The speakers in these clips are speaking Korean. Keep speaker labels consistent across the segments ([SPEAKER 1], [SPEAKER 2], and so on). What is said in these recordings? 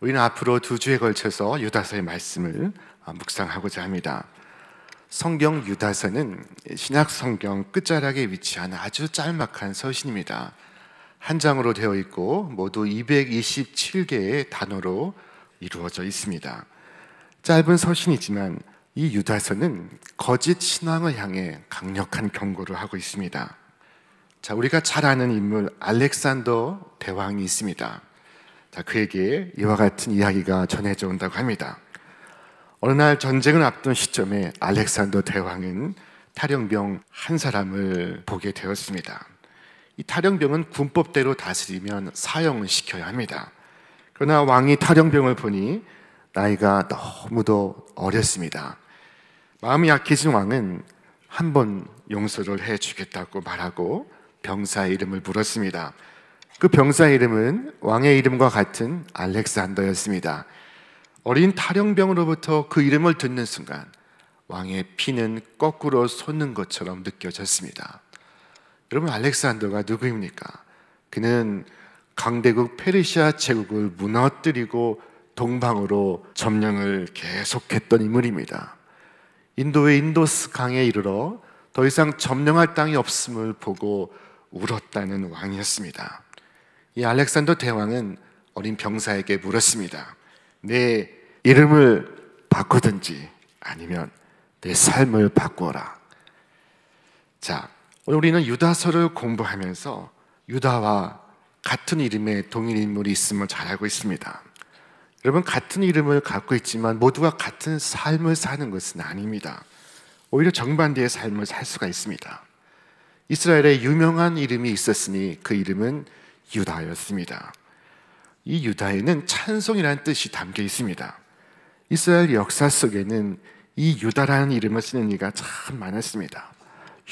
[SPEAKER 1] 우리는 앞으로 두 주에 걸쳐서 유다서의 말씀을 아, 묵상하고자 합니다. 성경 유다서는 신약 성경 끝자락에 위치한 아주 짤막한 서신입니다. 한 장으로 되어 있고 모두 227개의 단어로 이루어져 있습니다. 짧은 서신이지만 이 유다서는 거짓 신앙을 향해 강력한 경고를 하고 있습니다. 자, 우리가 잘 아는 인물 알렉산더 대왕이 있습니다. 자, 그에게 이와 같은 이야기가 전해져 온다고 합니다. 어느 날 전쟁을 앞둔 시점에 알렉산더 대왕은 탈영병 한 사람을 보게 되었습니다. 이 탈영병은 군법대로 다스리면 사형을 시켜야 합니다. 그러나 왕이 탈영병을 보니 나이가 너무도 어렸습니다. 마음이 약해진 왕은 한 번 용서를 해 주겠다고 말하고 병사의 이름을 물었습니다. 그 병사 이름은 왕의 이름과 같은 알렉산더였습니다. 어린 탈영병으로부터 그 이름을 듣는 순간 왕의 피는 거꾸로 솟는 것처럼 느껴졌습니다. 여러분 알렉산더가 누구입니까? 그는 강대국 페르시아 제국을 무너뜨리고 동방으로 점령을 계속했던 인물입니다. 인도의 인도스 강에 이르러 더 이상 점령할 땅이 없음을 보고 울었다는 왕이었습니다. 이 알렉산더 대왕은 어린 병사에게 물었습니다. 내 이름을 바꾸든지 아니면 내 삶을 바꾸어라. 자, 우리는 유다서를 공부하면서 유다와 같은 이름의 동일 인물이 있음을 잘 알고 있습니다. 여러분, 같은 이름을 갖고 있지만 모두가 같은 삶을 사는 것은 아닙니다. 오히려 정반대의 삶을 살 수가 있습니다. 이스라엘에 유명한 이름이 있었으니 그 이름은 유다였습니다. 이 유다에는 찬송이라는 뜻이 담겨 있습니다. 이스라엘 역사 속에는 이 유다라는 이름을 쓰는 이가 참 많았습니다.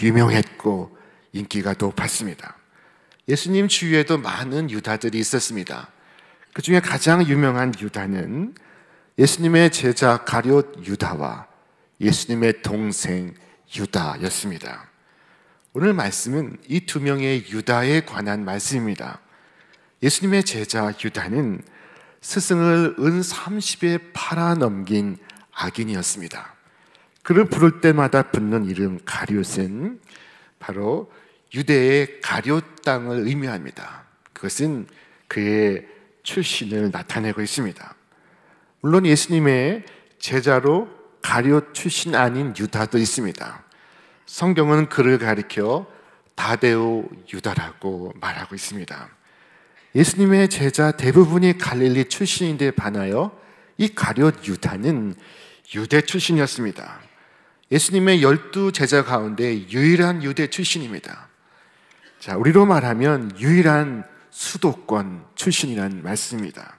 [SPEAKER 1] 유명했고 인기가 높았습니다. 예수님 주위에도 많은 유다들이 있었습니다. 그 중에 가장 유명한 유다는 예수님의 제자 가룟 유다와 예수님의 동생 유다였습니다. 오늘 말씀은 이 두 명의 유다에 관한 말씀입니다. 예수님의 제자 유다는 스승을 은 30에 팔아넘긴 악인이었습니다. 그를 부를 때마다 붙는 이름 가리옷은 바로 유대의 가리옷 땅을 의미합니다. 그것은 그의 출신을 나타내고 있습니다. 물론 예수님의 제자로 가리옷 출신 아닌 유다도 있습니다. 성경은 그를 가리켜 다데오 유다라고 말하고 있습니다. 예수님의 제자 대부분이 갈릴리 출신인데 반하여 이 가룟 유다는 유대 출신이었습니다. 예수님의 열두 제자 가운데 유일한 유대 출신입니다. 자, 우리로 말하면 유일한 수도권 출신이란 말씀입니다.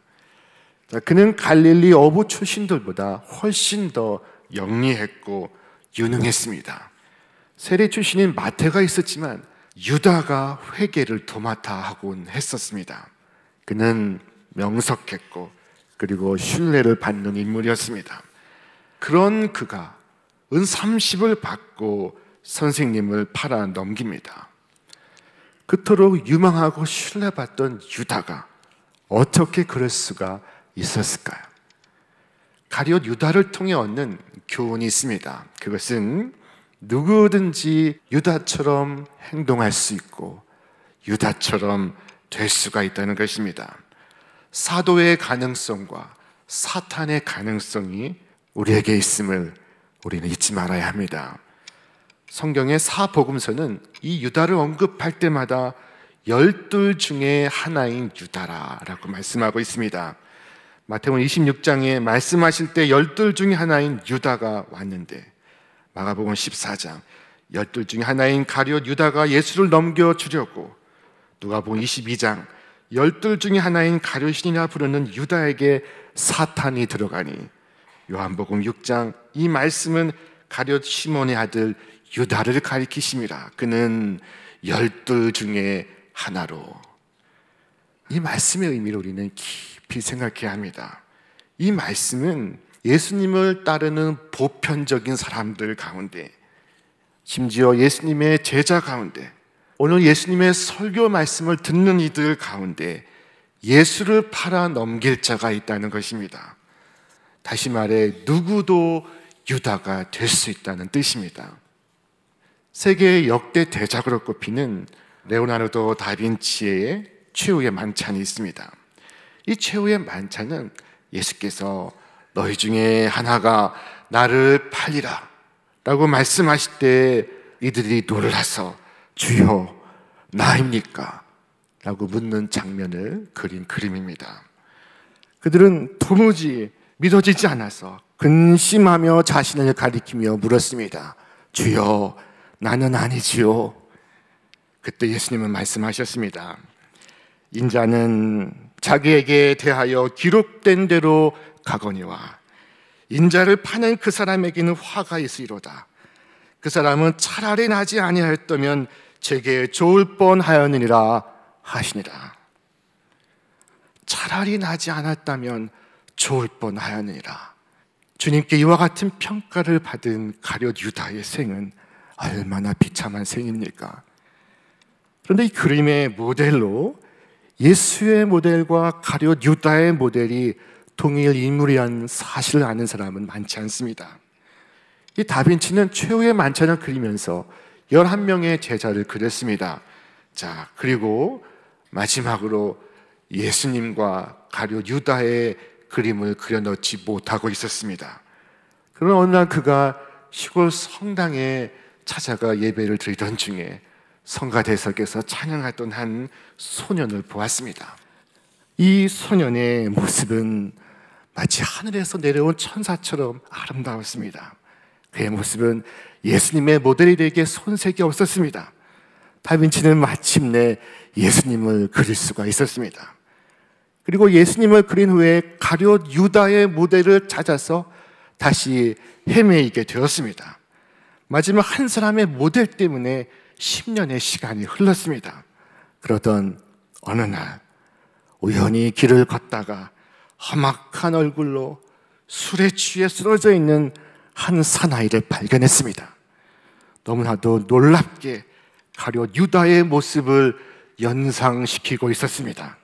[SPEAKER 1] 자, 그는 갈릴리 어부 출신들보다 훨씬 더 영리했고 유능했습니다. 세례 출신인 마태가 있었지만 유다가 회개를 도맡아 하곤 했었습니다. 그는 명석했고 그리고 신뢰를 받는 인물이었습니다. 그런 그가 은 30을 받고 선생님을 팔아 넘깁니다. 그토록 유망하고 신뢰받던 유다가 어떻게 그럴 수가 있었을까요? 가룟 유다를 통해 얻는 교훈이 있습니다. 그것은 누구든지 유다처럼 행동할 수 있고 유다처럼 될 수가 있다는 것입니다. 사도의 가능성과 사탄의 가능성이 우리에게 있음을 우리는 잊지 말아야 합니다. 성경의 사복음서는 이 유다를 언급할 때마다 열둘 중에 하나인 유다라라고 말씀하고 있습니다. 마태복음 26장에 말씀하실 때 열둘 중에 하나인 유다가 왔는데 마가복음 14장 열둘 중에 하나인 가룟 유다가 예수를 넘겨 주려고 누가복음 22장 열둘 중에 하나인 가룟신이라 부르는 유다에게 사탄이 들어가니 요한복음 6장 이 말씀은 가룟 시몬의 아들 유다를 가리키심이라 그는 열둘 중에 하나로 이 말씀의 의미를 우리는 깊이 생각해야 합니다. 이 말씀은 예수님을 따르는 보편적인 사람들 가운데 심지어 예수님의 제자 가운데 오늘 예수님의 설교 말씀을 듣는 이들 가운데 예수를 팔아 넘길 자가 있다는 것입니다. 다시 말해 누구도 유다가 될 수 있다는 뜻입니다. 세계 의 역대 대작으로 꼽히는 레오나르도 다빈치의 최후의 만찬이 있습니다. 이 최후의 만찬은 예수께서 너희 중에 하나가 나를 팔리라 라고 말씀하실 때 이들이 놀라서 주여 나입니까? 라고 묻는 장면을 그린 그림입니다. 그들은 도무지 믿어지지 않아서 근심하며 자신을 가리키며 물었습니다. 주여, 나는 아니지요. 그때 예수님은 말씀하셨습니다. 인자는 자기에게 대하여 기록된 대로 가거니와 인자를 파는 그 사람에게는 화가 있으리로다. 그 사람은 차라리 나지 아니하였다면 제게 좋을 뻔하였느니라 하시니라. 차라리 나지 않았다면 좋을 뻔하였느니라. 주님께 이와 같은 평가를 받은 가룟 유다의 생은 얼마나 비참한 생입니까? 그런데 이 그림의 모델로 예수의 모델과 가룟 유다의 모델이 동일 인물이란 사실을 아는 사람은 많지 않습니다. 이 다빈치는 최후의 만찬을 그리면서 11명의 제자를 그렸습니다. 자, 그리고 마지막으로 예수님과 가룟 유다의 그림을 그려넣지 못하고 있었습니다. 그런 어느 날 그가 시골 성당에 찾아가 예배를 드리던 중에 성가 대석에서 찬양하던 한 소년을 보았습니다. 이 소년의 모습은 마치 하늘에서 내려온 천사처럼 아름다웠습니다. 그의 모습은 예수님의 모델이 되기에 손색이 없었습니다. 다빈치는 마침내 예수님을 그릴 수가 있었습니다. 그리고 예수님을 그린 후에 가룟 유다의 무대를 찾아서 다시 헤매이게 되었습니다. 마지막 한 사람의 모델 때문에 10년의 시간이 흘렀습니다. 그러던 어느 날 우연히 길을 걷다가 험악한 얼굴로 술에 취해 쓰러져 있는 한 사나이를 발견했습니다. 너무나도 놀랍게 가룟 유다의 모습을 연상시키고 있었습니다.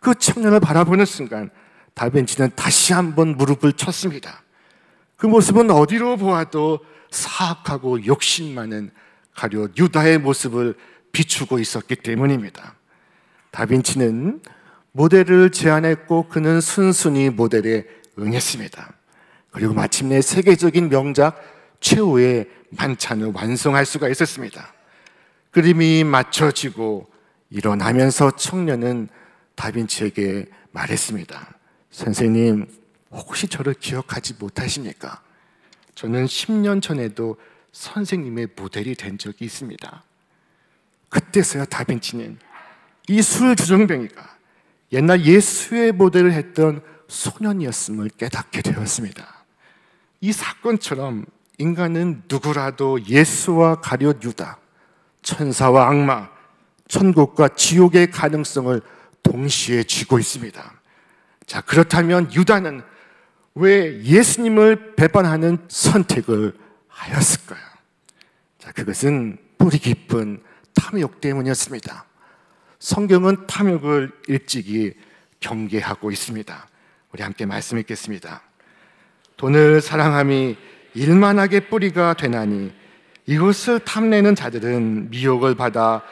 [SPEAKER 1] 그 청년을 바라보는 순간 다빈치는 다시 한번 무릎을 쳤습니다. 그 모습은 어디로 보아도 사악하고 욕심 많은 가룟 유다의 모습을 비추고 있었기 때문입니다. 다빈치는 모델을 제안했고 그는 순순히 모델에 응했습니다. 그리고 마침내 세계적인 명작 최후의 만찬을 완성할 수가 있었습니다. 그림이 맞춰지고 일어나면서 청년은 다빈치에게 말했습니다. 선생님, 혹시 저를 기억하지 못하십니까? 저는 10년 전에도 선생님의 모델이 된 적이 있습니다. 그때서야 다빈치는 이술 주정뱅이가 옛날 예수의 모델을 했던 소년이었음을 깨닫게 되었습니다. 이 사건처럼 인간은 누구라도 예수와 가룟 유다, 천사와 악마, 천국과 지옥의 가능성을 동시에 쥐고 있습니다. 자, 그렇다면 유다는 왜 예수님을 배반하는 선택을 하였을까요? 자, 그것은 뿌리 깊은 탐욕 때문이었습니다. 성경은 탐욕을 일찍이 경계하고 있습니다. 우리 함께 말씀 읽겠습니다. 돈을 사랑함이 일만하게 뿌리가 되나니 이것을 탐내는 자들은 미혹을 받아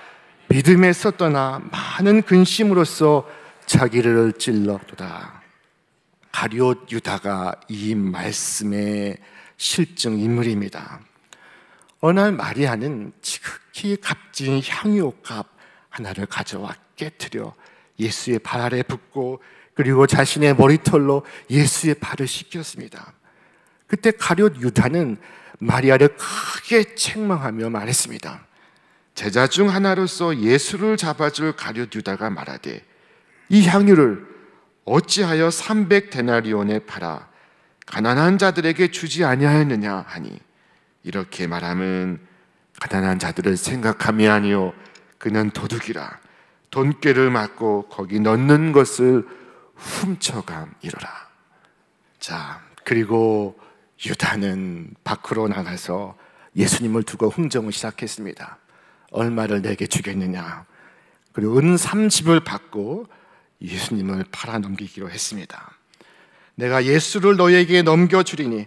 [SPEAKER 1] 믿음에서 떠나 많은 근심으로써 자기를 찔러도다. 가리옷 유다가 이 말씀의 실증 인물입니다. 어느 날 마리아는 지극히 값진 향유옥값 하나를 가져와 깨뜨려 예수의 발 아래 붓고 그리고 자신의 머리털로 예수의 발을 씻겼습니다. 그때 가룟 유다는 마리아를 크게 책망하며 말했습니다. 제자 중 하나로서 예수를 잡아줄 가룟 유다가 말하되 이 향유를 어찌하여 300데나리온에 팔아 가난한 자들에게 주지 아니하였느냐 하니 이렇게 말함은 가난한 자들을 생각함이 아니요 그는 도둑이라 돈깨를 맞고 거기 넣는 것을 훔쳐감이로라. 자, 그리고 유다는 밖으로 나가서 예수님을 두고 흥정을 시작했습니다. 얼마를 내게 주겠느냐. 그리고 은 30을 받고 예수님을 팔아넘기기로 했습니다. 내가 예수를 너에게 넘겨주리니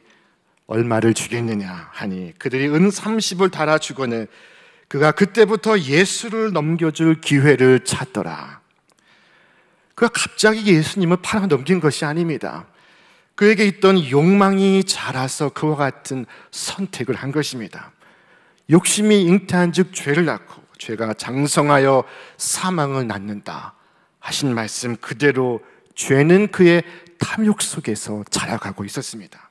[SPEAKER 1] 얼마를 주겠느냐 하니 그들이 은 30을 달아주거늘 그가 그때부터 예수를 넘겨줄 기회를 찾더라. 그가 갑자기 예수님을 팔아 넘긴 것이 아닙니다. 그에게 있던 욕망이 자라서 그와 같은 선택을 한 것입니다. 욕심이 잉태한 즉 죄를 낳고 죄가 장성하여 사망을 낳는다 하신 말씀 그대로 죄는 그의 탐욕 속에서 자라가고 있었습니다.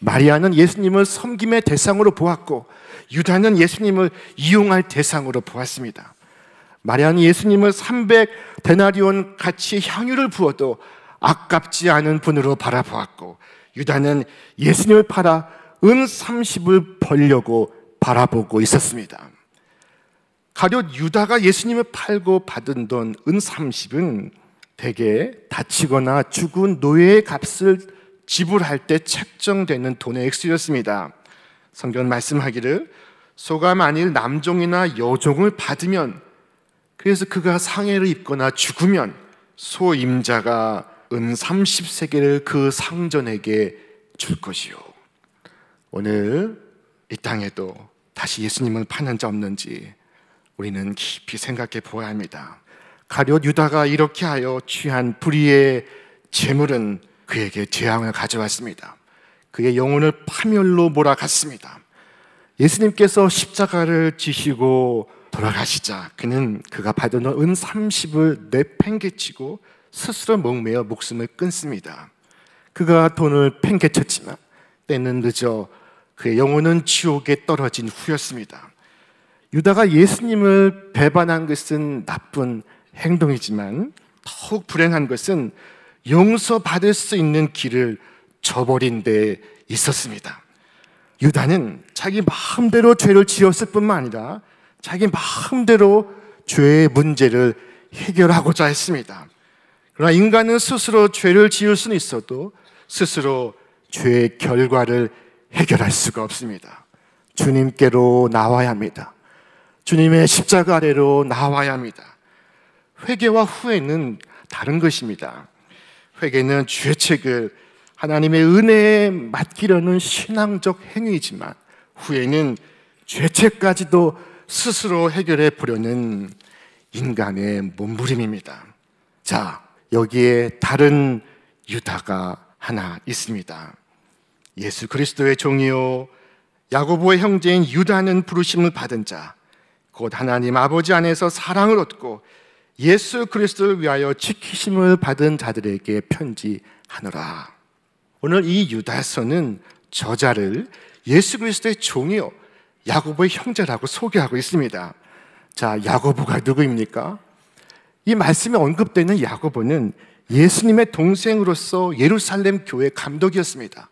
[SPEAKER 1] 마리아는 예수님을 섬김의 대상으로 보았고 유다는 예수님을 이용할 대상으로 보았습니다. 마리아는 예수님을 300 데나리온 가치 향유를 부어도 아깝지 않은 분으로 바라보았고 유다는 예수님을 팔아 은 30을 벌려고 바라보고 있었습니다. 가룟 유다가 예수님을 팔고 받은 돈 은 30은 대개 다치거나 죽은 노예의 값을 지불할 때 책정되는 돈의 액수였습니다. 성경 말씀하기를 소감 아닐 남종이나 여종을 받으면 그래서 그가 상해를 입거나 죽으면 소임자가 은 30세계를 그 상전에게 줄 것이요. 오늘 이 땅에도 다시 예수님을 파는 자 없는지 우리는 깊이 생각해 보아야 합니다. 가룟 유다가 이렇게 하여 취한 불의의 재물은 그에게 재앙을 가져왔습니다. 그의 영혼을 파멸로 몰아갔습니다. 예수님께서 십자가를 지시고 돌아가시자 그는 그가 받은 은 30을 내팽개치고 스스로 목매어 목숨을 끊습니다. 그가 돈을 팽개쳤지만 때는 늦어 그의 영혼은 지옥에 떨어진 후였습니다. 유다가 예수님을 배반한 것은 나쁜 행동이지만 더욱 불행한 것은 용서받을 수 있는 길을 저버린 데 있었습니다. 유다는 자기 마음대로 죄를 지었을 뿐만 아니라 자기 마음대로 죄의 문제를 해결하고자 했습니다. 그러나 인간은 스스로 죄를 지을 수는 있어도 스스로 죄의 결과를 해결할 수가 없습니다. 주님께로 나와야 합니다. 주님의 십자가 아래로 나와야 합니다. 회개와 후회는 다른 것입니다. 회개는 죄책을 하나님의 은혜에 맡기려는 신앙적 행위이지만 후에는 죄책까지도 스스로 해결해 보려는 인간의 몸부림입니다. 자, 여기에 다른 유다가 하나 있습니다. 예수 그리스도의 종이요 야고보의 형제인 유다는 부르심을 받은 자, 곧 하나님 아버지 안에서 사랑을 얻고 예수 그리스도를 위하여 지키심을 받은 자들에게 편지하노라. 오늘 이 유다서는 저자를 예수 그리스도의 종이요 야고보의 형제라고 소개하고 있습니다. 자, 야고보가 누구입니까? 이 말씀에 언급되는 야고보는 예수님의 동생으로서 예루살렘 교회 감독이었습니다.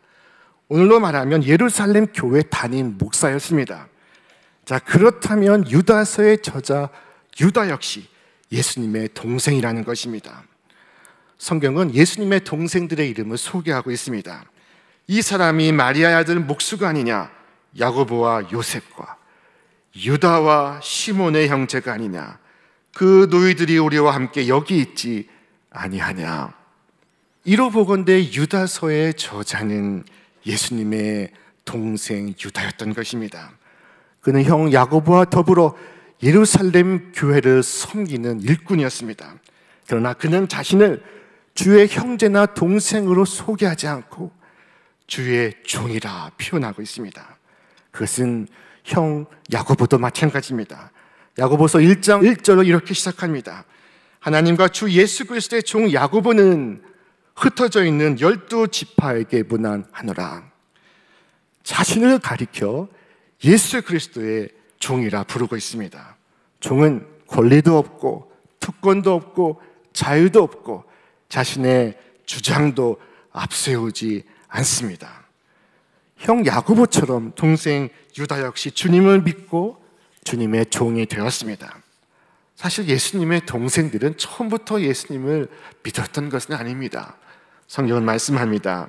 [SPEAKER 1] 오늘로 말하면 예루살렘 교회 담임 목사였습니다. 자, 그렇다면 유다서의 저자 유다 역시 예수님의 동생이라는 것입니다. 성경은 예수님의 동생들의 이름을 소개하고 있습니다. 이 사람이 마리아의 아들 목수가 아니냐? 야고보와 요셉과 유다와 시몬의 형제가 아니냐? 그 노이들이 우리와 함께 여기 있지 아니하냐? 이로 보건대 유다서의 저자는 예수님의 동생 유다였던 것입니다. 그는 형 야고보와 더불어 예루살렘 교회를 섬기는 일꾼이었습니다. 그러나 그는 자신을 주의 형제나 동생으로 소개하지 않고 주의 종이라 표현하고 있습니다. 그것은 형 야고보도 마찬가지입니다. 야고보서 1장 1절로 이렇게 시작합니다. 하나님과 주 예수 그리스도의 종 야고보는 흩어져 있는 열두 지파에게 문안하노라. 자신을 가리켜 예수 그리스도의 종이라 부르고 있습니다. 종은 권리도 없고 특권도 없고 자유도 없고 자신의 주장도 앞세우지 않습니다. 형 야고보처럼 동생 유다 역시 주님을 믿고 주님의 종이 되었습니다. 사실 예수님의 동생들은 처음부터 예수님을 믿었던 것은 아닙니다. 성경은 말씀합니다.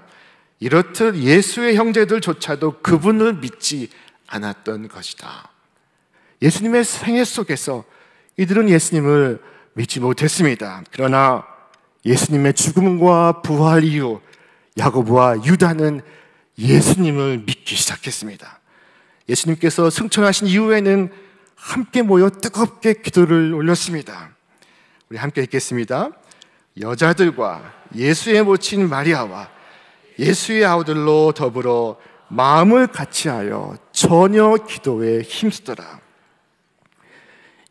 [SPEAKER 1] 이렇듯 예수의 형제들조차도 그분을 믿지 않았던 것이다. 예수님의 생애 속에서 이들은 예수님을 믿지 못했습니다. 그러나 예수님의 죽음과 부활 이후 야고보와 유다는 예수님을 믿기 시작했습니다. 예수님께서 승천하신 이후에는 함께 모여 뜨겁게 기도를 올렸습니다. 우리 함께 읽겠습니다. 여자들과 예수의 모친 마리아와 예수의 아우들로 더불어 마음을 같이하여 전혀 기도에 힘쓰더라.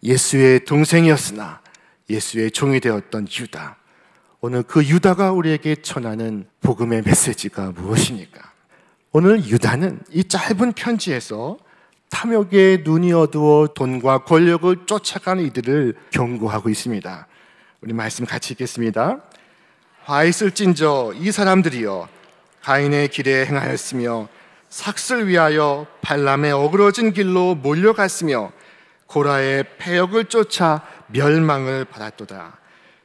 [SPEAKER 1] 예수의 동생이었으나 예수의 종이 되었던 유다. 오늘 그 유다가 우리에게 전하는 복음의 메시지가 무엇입니까? 오늘 유다는 이 짧은 편지에서 탐욕에 눈이 어두워 돈과 권력을 쫓아가는 이들을 경고하고 있습니다. 우리 말씀 같이 읽겠습니다. 화 있을진저 이 사람들이여 가인의 길에 행하였으며 삭슬 위하여 발람의 어그러진 길로 몰려갔으며 고라의 폐역을 쫓아 멸망을 받았도다.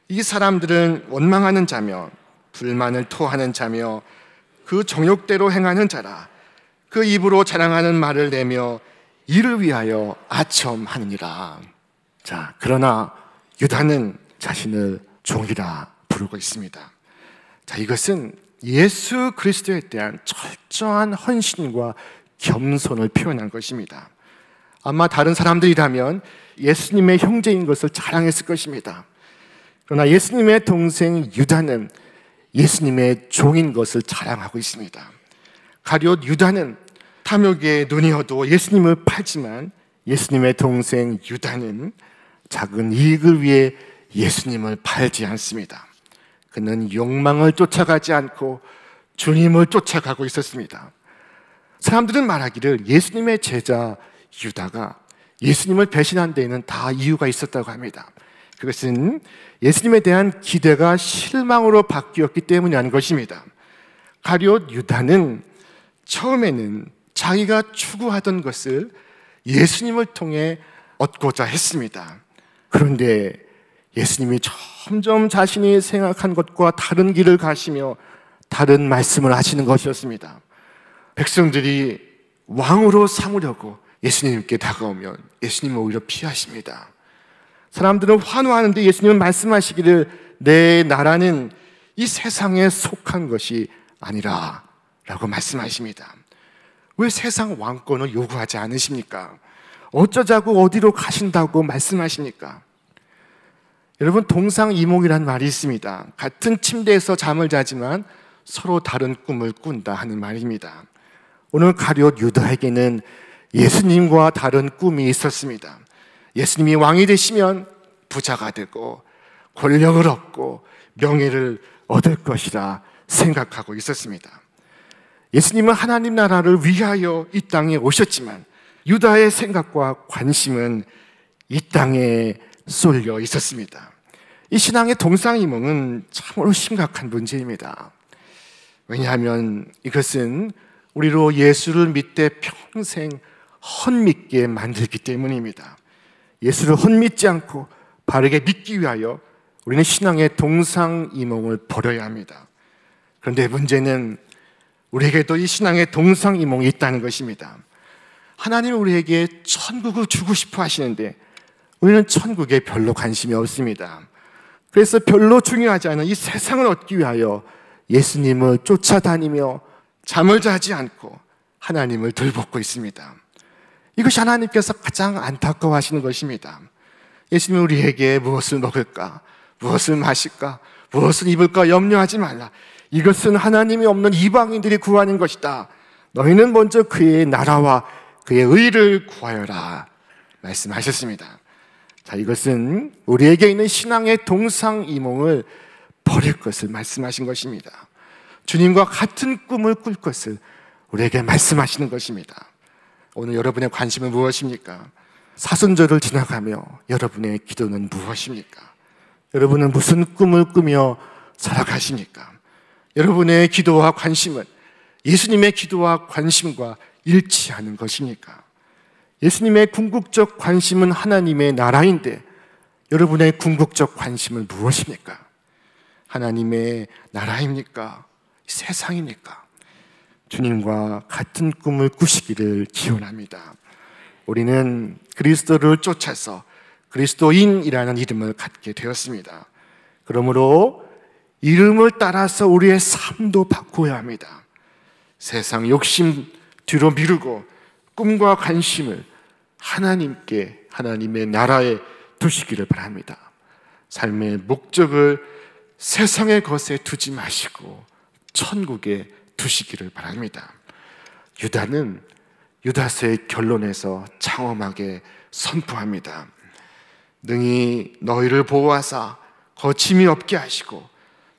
[SPEAKER 1] 이 사람들은 원망하는 자며 불만을 토하는 자며 그 정욕대로 행하는 자라 그 입으로 자랑하는 말을 내며 이를 위하여 아첨하느니라. 자, 그러나 유다는 자신을 종이라 부르고 있습니다. 자, 이것은 예수 그리스도에 대한 철저한 헌신과 겸손을 표현한 것입니다. 아마 다른 사람들이라면 예수님의 형제인 것을 자랑했을 것입니다. 그러나 예수님의 동생 유다는 예수님의 종인 것을 자랑하고 있습니다. 가룟 유다는 탐욕의 눈이어도 예수님을 팔지만 예수님의 동생 유다는 작은 이익을 위해 예수님을 팔지 않습니다. 그는 욕망을 쫓아가지 않고 주님을 쫓아가고 있었습니다. 사람들은 말하기를 예수님의 제자 유다가 예수님을 배신한 데에는 다 이유가 있었다고 합니다. 그것은 예수님에 대한 기대가 실망으로 바뀌었기 때문이라는 것입니다. 가룟 유다는 처음에는 자기가 추구하던 것을 예수님을 통해 얻고자 했습니다. 그런데 예수님이 점점 자신이 생각한 것과 다른 길을 가시며 다른 말씀을 하시는 것이었습니다. 백성들이 왕으로 삼으려고 예수님께 다가오면 예수님은 오히려 피하십니다. 사람들은 환호하는데 예수님은 말씀하시기를 내 나라는 이 세상에 속한 것이 아니라 라고 말씀하십니다. 왜 세상 왕권을 요구하지 않으십니까? 어쩌자고 어디로 가신다고 말씀하십니까? 여러분, 동상이몽이란 말이 있습니다. 같은 침대에서 잠을 자지만 서로 다른 꿈을 꾼다 하는 말입니다. 오늘 가룟 유다에게는 예수님과 다른 꿈이 있었습니다. 예수님이 왕이 되시면 부자가 되고 권력을 얻고 명예를 얻을 것이라 생각하고 있었습니다. 예수님은 하나님 나라를 위하여 이 땅에 오셨지만 유다의 생각과 관심은 이 땅에 쏠려 있었습니다. 이 신앙의 동상이몽은 참으로 심각한 문제입니다. 왜냐하면 이것은 우리로 예수를 믿되 평생 헛믿게 만들기 때문입니다. 예수를 헛믿지 않고 바르게 믿기 위하여 우리는 신앙의 동상이몽을 버려야 합니다. 그런데 문제는 우리에게도 이 신앙의 동상이몽이 있다는 것입니다. 하나님은 우리에게 천국을 주고 싶어 하시는데 우리는 천국에 별로 관심이 없습니다. 그래서 별로 중요하지 않은 이 세상을 얻기 위하여 예수님을 쫓아다니며 잠을 자지 않고 하나님을 들볶고 있습니다. 이것이 하나님께서 가장 안타까워하시는 것입니다. 예수님 우리에게 무엇을 먹을까, 무엇을 마실까, 무엇을 입을까 염려하지 말라. 이것은 하나님이 없는 이방인들이 구하는 것이다. 너희는 먼저 그의 나라와 그의 의를 구하여라. 말씀하셨습니다. 자, 이것은 우리에게 있는 신앙의 동상이몽을 버릴 것을 말씀하신 것입니다. 주님과 같은 꿈을 꿀 것을 우리에게 말씀하시는 것입니다. 오늘 여러분의 관심은 무엇입니까? 사순절을 지나가며 여러분의 기도는 무엇입니까? 여러분은 무슨 꿈을 꾸며 살아가십니까? 여러분의 기도와 관심은 예수님의 기도와 관심과 일치하는 것입니까? 예수님의 궁극적 관심은 하나님의 나라인데 여러분의 궁극적 관심은 무엇입니까? 하나님의 나라입니까? 세상입니까? 주님과 같은 꿈을 꾸시기를 기원합니다. 우리는 그리스도를 쫓아서 그리스도인이라는 이름을 갖게 되었습니다. 그러므로 이름을 따라서 우리의 삶도 바꿔야 합니다. 세상 욕심 뒤로 미루고 꿈과 관심을 하나님께 하나님의 나라에 두시기를 바랍니다. 삶의 목적을 세상의 것에 두지 마시고 천국에 두시기를 바랍니다. 유다는 유다서의 결론에서 창엄하게 선포합니다. 능히 너희를 보호하사 거침이 없게 하시고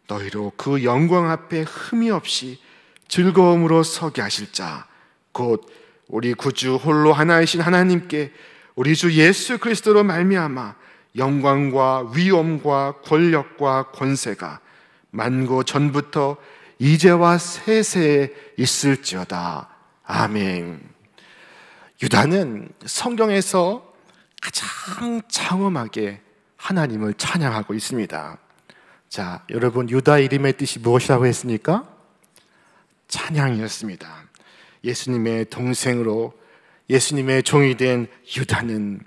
[SPEAKER 1] 너희로 그 영광 앞에 흠이 없이 즐거움으로 서게 하실 자 곧 우리 구주 홀로 하나이신 하나님께 우리 주 예수 그리스도로 말미암아 영광과 위엄과 권력과 권세가 만고 전부터 이제와 세세에 있을지어다. 아멘. 유다는 성경에서 가장 장엄하게 하나님을 찬양하고 있습니다. 자, 여러분 유다 이름의 뜻이 무엇이라고 했습니까? 찬양이었습니다. 예수님의 동생으로 예수님의 종이 된 유다는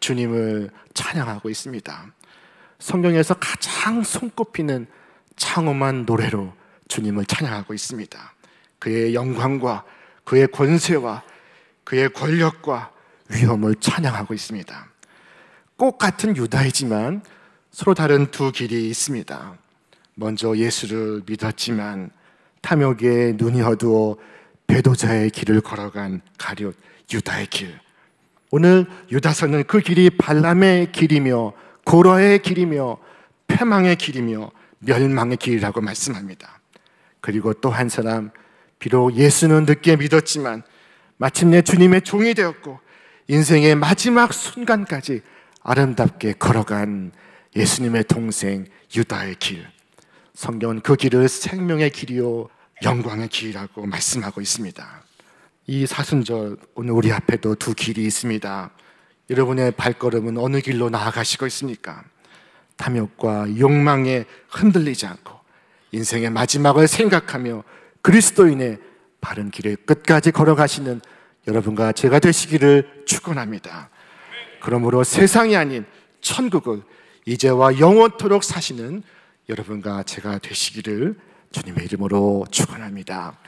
[SPEAKER 1] 주님을 찬양하고 있습니다. 성경에서 가장 손꼽히는 창엄한 노래로 주님을 찬양하고 있습니다. 그의 영광과 그의 권세와 그의 권력과 위엄을 찬양하고 있습니다. 꼭 같은 유다이지만 서로 다른 두 길이 있습니다. 먼저 예수를 믿었지만 탐욕에 눈이 어두워 배도자의 길을 걸어간 가룟 유다의 길. 오늘 유다서는 그 길이 발람의 길이며 고라의 길이며 패망의 길이며 멸망의 길이라고 말씀합니다. 그리고 또 한 사람 비록 예수는 늦게 믿었지만 마침내 주님의 종이 되었고 인생의 마지막 순간까지 아름답게 걸어간 예수님의 동생 유다의 길. 성경은 그 길을 생명의 길이요 영광의 길이라고 말씀하고 있습니다. 이 사순절 오늘 우리 앞에도 두 길이 있습니다. 여러분의 발걸음은 어느 길로 나아가시고 있습니까? 탐욕과 욕망에 흔들리지 않고 인생의 마지막을 생각하며 그리스도인의 바른 길을 끝까지 걸어가시는 여러분과 제가 되시기를 축원합니다. 그러므로 세상이 아닌 천국을 이제와 영원토록 사시는 여러분과 제가 되시기를 주님의 이름으로 축원합니다.